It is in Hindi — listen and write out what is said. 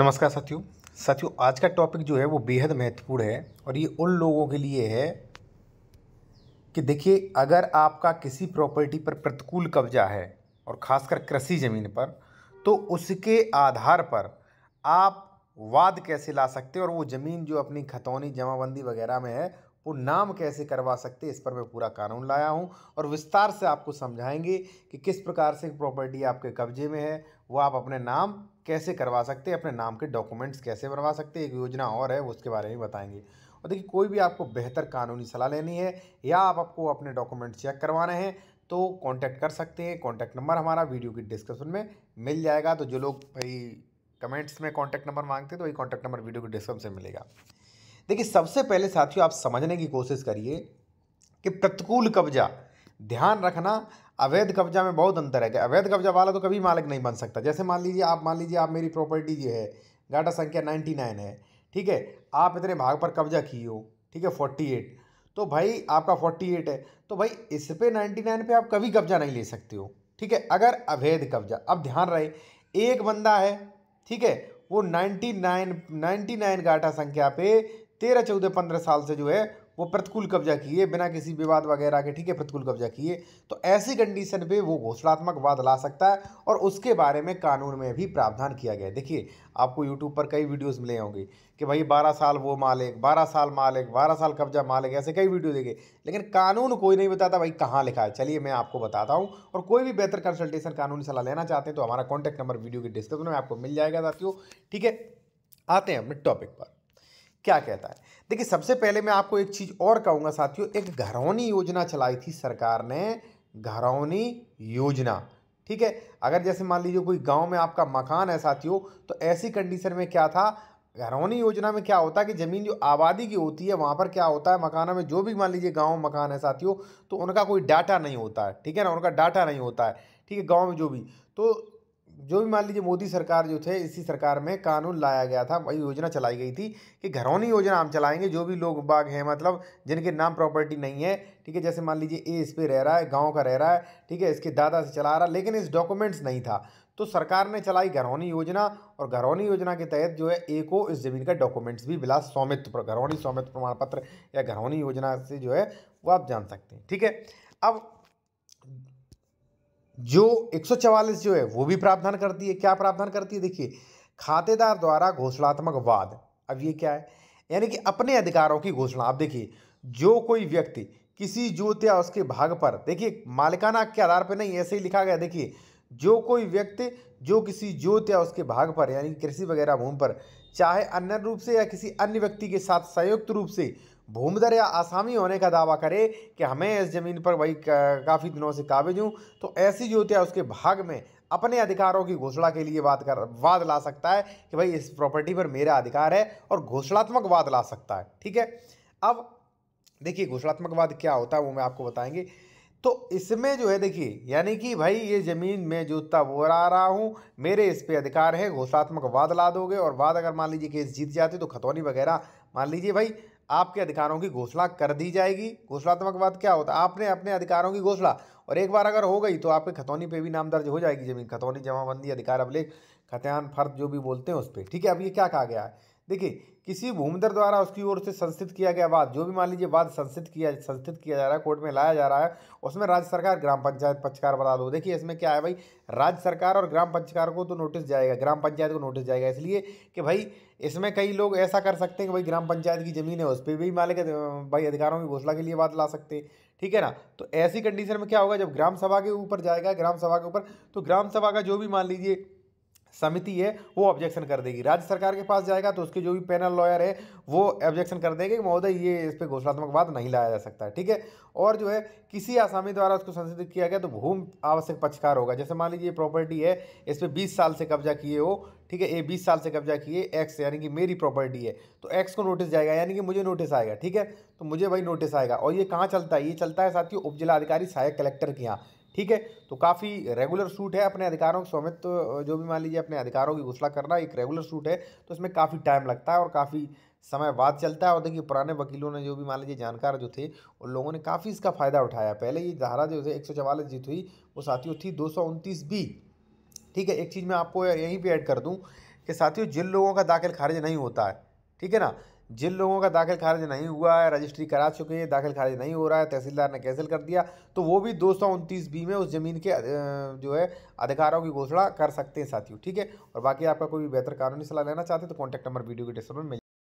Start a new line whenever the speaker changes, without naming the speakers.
नमस्कार साथियों साथियों आज का टॉपिक जो है वो बेहद महत्वपूर्ण है और ये उन लोगों के लिए है कि देखिए अगर आपका किसी प्रॉपर्टी पर प्रतिकूल कब्जा है और ख़ासकर कृषि ज़मीन पर तो उसके आधार पर आप वाद कैसे ला सकते और वो ज़मीन जो अपनी खतौनी जमाबंदी वगैरह में है वो नाम कैसे करवा सकते इस पर मैं पूरा कानून लाया हूँ और विस्तार से आपको समझाएंगे कि किस प्रकार से प्रॉपर्टी आपके कब्जे में है वो आप अपने नाम कैसे करवा सकते हैं अपने नाम के डॉक्यूमेंट्स कैसे बनवा सकते हैं एक योजना और है उसके बारे में बताएंगे और देखिए कोई भी आपको बेहतर कानूनी सलाह लेनी है या आप आपको अपने डॉक्यूमेंट्स चेक करवाना है तो कांटेक्ट कर सकते हैं कांटेक्ट नंबर हमारा वीडियो की डिस्क्रिप्शन में मिल जाएगा तो जो लोग भाई कमेंट्स में कॉन्टैक्ट नंबर मांगते हैं तो वही कॉन्टैक्ट नंबर वीडियो की डिस्क्रिप्शन से मिलेगा देखिए सबसे पहले साथियों आप समझने की कोशिश करिए कि प्रतिकूल कब्जा ध्यान रखना अवैध कब्जा में बहुत अंतर है कि अवैध कब्जा वाला तो कभी मालिक नहीं बन सकता जैसे मान लीजिए आप मान लीजिए आप मेरी प्रॉपर्टी जो है गाटा संख्या नाइन्टी नाइन है ठीक है आप इतने भाग पर कब्जा किए हो ठीक है फोर्टी एट तो भाई आपका फोर्टी एट है तो भाई इस पे नाइन्टी नाइन पे आप कभी कब्जा नहीं ले सकते हो ठीक है अगर अवैध कब्जा अब ध्यान रहे एक बंदा है ठीक है वो नाइन्टी नाइन नाइन्टी नाइन गाटा संख्या पे तेरह चौदह पंद्रह साल से जो है वो प्रतिकूल कब्जा किए बिना किसी विवाद वगैरह के ठीक है प्रतिकूल कब्जा किए तो ऐसी कंडीशन पे वो घोषणात्मक वाद ला सकता है और उसके बारे में कानून में भी प्रावधान किया गया देखिए आपको यूट्यूब पर कई वीडियोस मिले होंगे कि भाई 12 साल वो मालिक 12 साल मालिक 12 साल कब्जा मालिक ऐसे कई वीडियो देखे लेकिन कानून कोई नहीं बताता भाई कहाँ लिखा है चलिए मैं आपको बताता हूँ और कोई भी बेहतर कंसल्टेशन कानूनी सलाह लेना चाहते हैं तो हमारा कॉन्टैक्ट नंबर वीडियो के डिस्क्रिप्शन में आपको मिल जाएगा साथियों ठीक है आते हैं अपने टॉपिक पर क्या कहता है देखिए सबसे पहले मैं आपको एक चीज़ और कहूँगा साथियों एक घरौनी योजना चलाई थी सरकार ने घरौनी योजना ठीक है अगर जैसे मान लीजिए कोई गांव में आपका मकान है साथियों तो ऐसी कंडीशन में क्या था घरौनी योजना में क्या होता है कि ज़मीन जो आबादी की होती है वहाँ पर क्या होता है मकानों में जो भी मान लीजिए गांव मकान है साथियों तो उनका कोई डाटा नहीं होता है ठीक है ना उनका डाटा नहीं होता है ठीक है गाँव में जो भी तो जो भी मान लीजिए मोदी सरकार जो थे इसी सरकार में कानून लाया गया था वही योजना चलाई गई थी कि घरौनी योजना हम चलाएंगे जो भी लोग बाग हैं मतलब जिनके नाम प्रॉपर्टी नहीं है ठीक है जैसे मान लीजिए ए इस पे रह रहा है गांव का रह रहा है ठीक है इसके दादा से चला रहा लेकिन इस डॉक्यूमेंट्स नहीं था तो सरकार ने चलाई घरौनी योजना और घरौनी योजना के तहत जो है ए को इस ज़मीन का डॉक्यूमेंट्स भी विलास स्वामित्व घरौनी स्वामित्व प्रमाण पत्र या घरौनी योजना से जो है वो आप जान सकते हैं ठीक है अब जो 144 जो है वो भी प्रावधान करती है क्या प्रावधान करती है देखिए खातेदार द्वारा घोषणात्मक वाद अब ये क्या है यानी कि अपने अधिकारों की घोषणा आप देखिए जो कोई व्यक्ति किसी जोत या उसके भाग पर देखिए मालिकाना के आधार पर नहीं ऐसे ही लिखा गया देखिए जो कोई व्यक्ति जो किसी जोत या उसके भाग पर यानी कृषि वगैरह भूमि पर चाहे अन्य रूप से या किसी अन्य व्यक्ति के साथ संयुक्त रूप से भूमिधर या आसामी होने का दावा करे कि हमें इस ज़मीन पर वही काफ़ी दिनों से काबिज हूँ तो ऐसी ज्योतिया उसके भाग में अपने अधिकारों की घोषणा के लिए बात कर वाद ला सकता है कि भाई इस प्रॉपर्टी पर मेरा अधिकार है और घोषणात्मक वाद ला सकता है ठीक है अब देखिए घोषणात्मक वाद क्या होता है वो मैं आपको बताएंगे तो इसमें जो है देखिए यानी कि भाई ये ज़मीन में जूतता वो रहा हूँ मेरे इस पे अधिकार है घोषणात्मक वाद ला दोगे और वाद अगर मान लीजिए केस जीत जाते तो खतौनी वगैरह मान लीजिए भाई आपके अधिकारों की घोषणा कर दी जाएगी घोषणात्मक बात क्या होता है आपने अपने अधिकारों की घोषणा और एक बार अगर हो गई तो आपके खतौनी पे भी नाम दर्ज हो जाएगी जमीन खतौनी जमाबंदी अधिकार अभिलेख खतियान फर्द जो भी बोलते हैं उस पर ठीक है अब ये क्या कहा गया है देखिए किसी भूमिधर द्वारा उसकी ओर से संस्थित किया गया वाद जो भी मान लीजिए वाद संस्थित किया संस्थित किया जा रहा है कोर्ट में लाया जा रहा है उसमें राज्य सरकार ग्राम पंचायत पक्षकार बता दो देखिए इसमें क्या है भाई राज्य सरकार और ग्राम पंचकार को तो नोटिस जाएगा ग्राम पंचायत को नोटिस जाएगा इसलिए कि भाई इसमें कई लोग ऐसा कर सकते हैं कि भाई ग्राम पंचायत की ज़मीन है उस पर भी मालिक भाई अधिकारों की घोषणा के लिए बात ला सकते हैं ठीक है ना तो ऐसी कंडीशन में क्या होगा जब ग्राम सभा के ऊपर जाएगा ग्राम सभा के ऊपर तो ग्राम सभा का जो भी मान लीजिए समिति है वो ऑब्जेक्शन कर देगी राज्य सरकार के पास जाएगा तो उसके जो भी पैनल लॉयर है वो ऑब्जेक्शन कर देंगे कि महोदय ये इस पर घोषणात्मक बात नहीं लाया जा सकता है ठीक है और जो है किसी आसामी द्वारा उसको संशोधित किया गया तो भूमि आवश्यक पक्षकार होगा जैसे मान लीजिए प्रॉपर्टी है इस पर बीस साल से कब्जा किए हो ठीक है ए बीस साल से कब्जा किए एक्स यानी कि मेरी प्रॉपर्टी है तो एक्स को नोटिस जाएगा यानी कि मुझे नोटिस आएगा ठीक है तो मुझे भाई नोटिस आएगा और ये कहाँ चलता है ये चलता है साथियों उपजिला अधिकारी सहायक कलेक्टर के यहाँ ठीक है तो काफ़ी रेगुलर सूट है अपने अधिकारों के स्वामित्व तो जो भी मान लीजिए अपने अधिकारों की घोषणा करना एक रेगुलर सूट है तो इसमें काफ़ी टाइम लगता है और काफ़ी समय बाद चलता है और देखिए पुराने वकीलों ने जो भी मान लीजिए जानकार जो थे उन लोगों ने काफ़ी इसका फ़ायदा उठाया पहले ये धारा जो थे एक जीत हुई वो साथियों थी दो बी ठीक है एक चीज़ मैं आपको यहीं पर ऐड कर दूँ कि साथियों जिन लोगों का दाखिल खारिज नहीं होता है ठीक है ना जिन लोगों का दाखिल खारिज नहीं हुआ है रजिस्ट्री करा चुके हैं दाखिल खारिज नहीं हो रहा है तहसीलदार ने कैंसिल कर दिया तो वो भी दो बी में उस ज़मीन के जो है अधिकारों की घोषणा कर सकते हैं साथियों ठीक है और बाकी आपका कोई भी बेहतर कानूनी सलाह लेना चाहते हैं तो कॉन्टैक्ट नंबर वीडियो के डिस्क्रिप्शन में